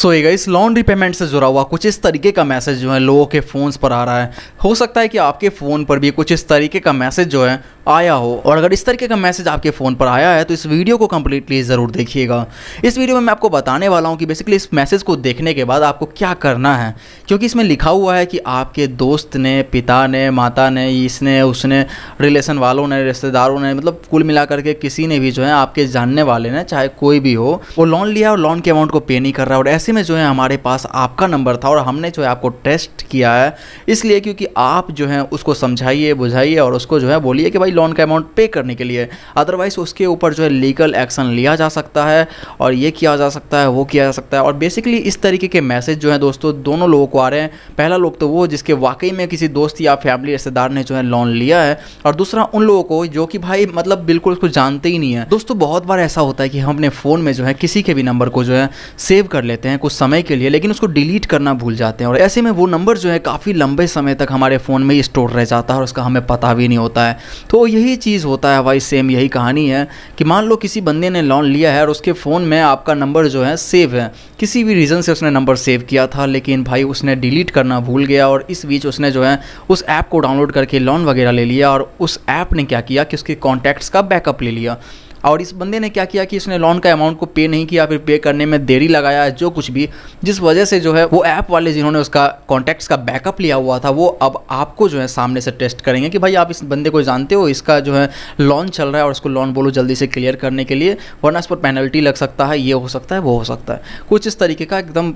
सो ये इस loan repayment से जुड़ा हुआ कुछ इस तरीके का मैसेज जो है लोगों के फ़ोन्स पर आ रहा है हो सकता है कि आपके फ़ोन पर भी कुछ इस तरीके का मैसेज जो है आया हो और अगर इस तरीके का मैसेज आपके फ़ोन पर आया है तो इस वीडियो को कम्प्लीटली ज़रूर देखिएगा इस वीडियो में मैं आपको बताने वाला हूँ कि बेसिकली इस मैसेज को देखने के बाद आपको क्या करना है क्योंकि इसमें लिखा हुआ है कि आपके दोस्त ने पिता ने माता ने इसने उसने रिलेशन वालों ने रिश्तेदारों ने मतलब कुल मिला करके किसी ने भी जो है आपके जानने वाले ने चाहे कोई भी हो वो लोन लिया और लोन के अमाउंट को पे नहीं कर रहा और ऐसे में जो है हमारे पास आपका नंबर था और हमने जो है आपको टेस्ट किया है इसलिए क्योंकि आप जो है उसको समझाइए बुझाइए और उसको जो है बोलिए कि भाई लोन का अमाउंट पे करने के लिए अदरवाइज़ उसके ऊपर जो है लीगल एक्शन लिया जा सकता है और ये किया जा सकता है वो किया जा सकता है और बेसिकली इस तरीके के मैसेज जो है दोस्तों दोनों लोगों को आ रहे हैं पहला लोग तो वो जिसके वाकई में किसी दोस्त या फैमिली रिश्तेदार ने जो है लोन लिया है और दूसरा उन लोगों को जो कि भाई मतलब बिल्कुल उसको जानते ही नहीं है दोस्तों बहुत बार ऐसा होता है कि हम अपने फ़ोन में जो है किसी के भी नंबर को जो है सेव कर लेते हैं कुछ समय के लिए लेकिन उसको डिलीट करना भूल जाते हैं और ऐसे में वो नंबर जो है काफ़ी लंबे समय तक हमारे फ़ोन में ही स्टोर रह जाता है और उसका हमें पता भी नहीं होता है तो यही चीज़ होता है भाई सेम यही कहानी है कि मान लो किसी बंदे ने लोन लिया है और उसके फ़ोन में आपका नंबर जो है सेव है किसी भी रीज़न से उसने नंबर सेव किया था लेकिन भाई उसने डिलीट करना भूल गया और इस बीच उसने जो है उस ऐप को डाउनलोड करके लोन वगैरह ले लिया और उस ऐप ने क्या किया कि उसके कॉन्टैक्ट्स का बैकअप ले लिया और इस बंदे ने क्या किया कि इसने लोन का अमाउंट को पे नहीं किया फिर पे करने में देरी लगाया जो कुछ भी जिस वजह से जो है वो ऐप वाले जिन्होंने उसका कॉन्टैक्ट्स का बैकअप लिया हुआ था वो अब आपको जो है सामने से टेस्ट करेंगे कि भाई आप इस बंदे को जानते हो इसका जो है लोन चल रहा है और उसको लोन बोलो जल्दी से क्लियर करने के लिए वरना इस पर पेनल्टी लग सकता है ये हो सकता है वो हो सकता है कुछ इस तरीके का एकदम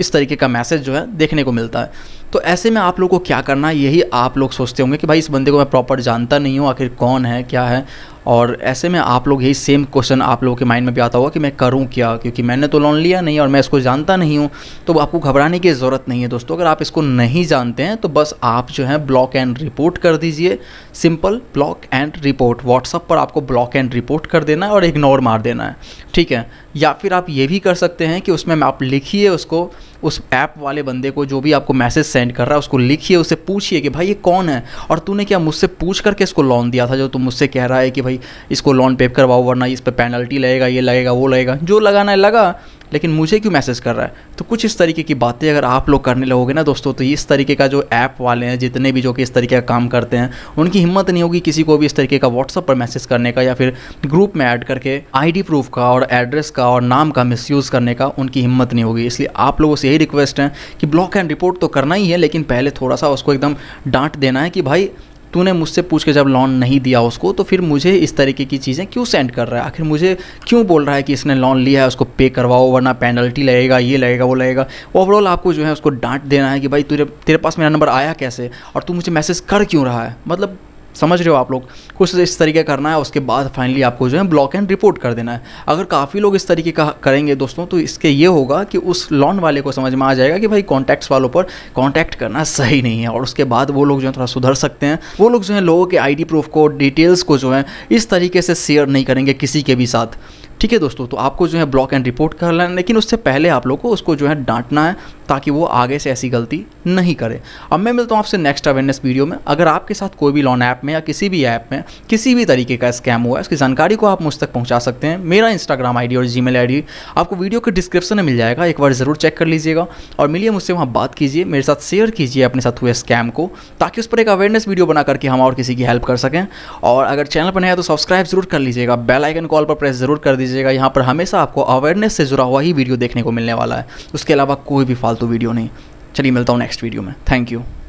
इस तरीके का मैसेज जो है देखने को मिलता है तो ऐसे में आप लोग को क्या करना है यही आप लोग सोचते होंगे कि भाई इस बंदे को मैं प्रॉपर जानता नहीं हूँ आखिर कौन है क्या है और ऐसे में आप लोग यही सेम क्वेश्चन आप लोगों के माइंड में भी आता होगा कि मैं करूँ क्या क्योंकि मैंने तो लोन लिया नहीं और मैं इसको जानता नहीं हूँ तो आपको घबराने की ज़रूरत नहीं है दोस्तों अगर आप इसको नहीं जानते हैं तो बस आप जो है ब्लॉक एंड रिपोर्ट कर दीजिए simple block and report WhatsApp पर आपको ब्लॉक एंड रिपोर्ट कर देना है और इग्नोर मार देना है ठीक है या फिर आप ये भी कर सकते हैं कि उसमें आप लिखिए उसको उस ऐप वाले बंदे को जो भी आपको मैसेज सेंड कर रहा है उसको लिखिए उससे पूछिए कि भाई ये कौन है और तूने क्या मुझसे पूछ करके इसको लोन दिया था जो तुम मुझसे कह रहा है कि भाई इसको लोन पे करवाओ वरना इस पर पेनल्टी लगेगा ये लगेगा वो लगेगा जो लगाना है लगा लेकिन मुझे क्यों मैसेज कर रहा है तो कुछ इस तरीके की बातें अगर आप लोग करने लगोगे ना दोस्तों तो इस तरीके का जो ऐप वाले हैं जितने भी जो कि इस तरीके का काम करते हैं उनकी हिम्मत नहीं होगी किसी को भी इस तरीके का व्हाट्सअप पर मैसेज करने का या फिर ग्रुप में ऐड करके आई प्रूफ का और एड्रेस का और नाम का मिस करने का उनकी हिम्मत नहीं होगी इसलिए आप लोगों से यही रिक्वेस्ट है कि ब्लॉक एंड रिपोर्ट तो करना ही है लेकिन पहले थोड़ा सा उसको एकदम डांट देना है कि भाई तूने मुझसे पूछ के जब लोन नहीं दिया उसको तो फिर मुझे इस तरीके की चीज़ें क्यों सेंड कर रहा है आखिर मुझे क्यों बोल रहा है कि इसने लोन लिया है उसको पे करवाओ वरना पेनल्टी लगेगा ये लगेगा वो लगेगा ओवरऑल आपको जो है उसको डांट देना है कि भाई तुझे तेरे पास मेरा नंबर आया कैसे और तू मुझे मैसेज कर क्यों रहा है मतलब समझ रहे हो आप लोग कुछ इस तरीके करना है उसके बाद फाइनली आपको जो है ब्लॉक एंड रिपोर्ट कर देना है अगर काफ़ी लोग इस तरीके का करेंगे दोस्तों तो इसके ये होगा कि उस लॉन वाले को समझ में आ जाएगा कि भाई कॉन्टैक्ट्स वालों पर कॉन्टैक्ट करना सही नहीं है और उसके बाद वो लोग जो है थोड़ा सुधर सकते हैं वो लोग जो है लोगों के आई प्रूफ को डिटेल्स को जो है इस तरीके से शेयर नहीं करेंगे किसी के भी साथ ठीक है दोस्तों तो आपको जो है ब्लॉक एंड रिपोर्ट करना है लेकिन उससे पहले आप लोग को उसको जो है डांटना है ताकि वो आगे से ऐसी गलती नहीं करे अब मैं मिलता हूँ आपसे नेक्स्ट अवेयरनेस वीडियो में अगर आपके साथ कोई भी लोन ऐप में या किसी भी ऐप में किसी भी तरीके का स्कैम हुआ है उसकी जानकारी को आप मुझ तक पहुँचा सकते हैं मेरा इंस्टाग्राम आई और जी मेल आपको वीडियो के डिस्क्रिप्शन में मिल जाएगा एक बार ज़रूर चेक कर लीजिएगा और मिलिए मुझसे वहाँ बात कीजिए मेरे साथ शेयर कीजिए अपने साथ हुए स्कैम को ताकि उस पर एक अवेयरनेस वीडियो बना करके हम और किसी की हेल्प कर सकें और अगर चैनल पर नया तो सब्सक्राइब जरूर कर लीजिएगा बेल आइकन कॉल पर प्रेस जरूर कर दीजिए लीजिएगा यहाँ पर हमेशा आपको अवेयरनेस से जुड़ा हुआ ही वीडियो देखने को मिलने वाला है उसके अलावा कोई भी फालतू वीडियो नहीं चलिए मिलता हूँ नेक्स्ट वीडियो में थैंक यू